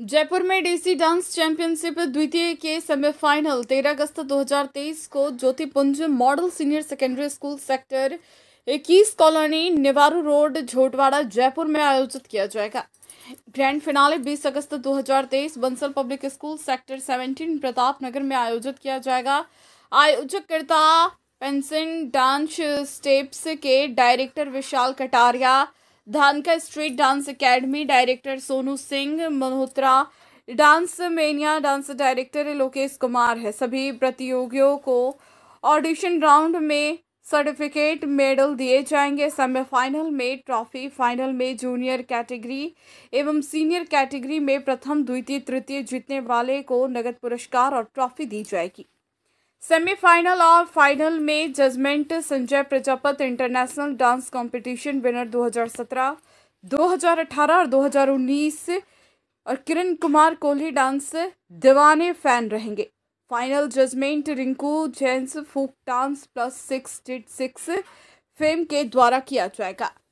जयपुर में DC dance championship द्वितीय के सेमीफाइनल 13 अगस्त 2023 को Jyotipunj model senior secondary school sector 21 colony Nivaru road Jhotwara Jaipur में आयोजित किया जाएगा ग्रैंड फिनाले 20 अगस्त 2023 Bansal public school sector 17 Pratap Nagar में आयोजित किया जाएगा आयोजककर्ता पेंसिंग डांस स्टेप्स के director Vishal Kataria Dhanka street dance academy director Sonu Singh Malhotra dance mania dance director Lokesh Kumar है सभी प्रतियोगियों को ऑडिशन राउंड में सर्टिफिकेट मेडल दिए जाएंगे सेमीफाइनल में ट्रॉफी फाइनल में जूनियर कैटेगरी एवं सीनियर कैटेगरी में प्रथम द्वितीय तृतीय जीतने वाले को नगद पुरस्कार और ट्रॉफी दी जाएगी सेमीफाइनल और फाइनल में judgement Sanjay Prajapat international dance competition winner 2017, 2018 और 2019 और किरण कुमार कोहली डांस दीवाने फैन रहेंगे फाइनल जजमेंट रिंकू जेंस folk dance plus six DID six fame के द्वारा किया जाएगा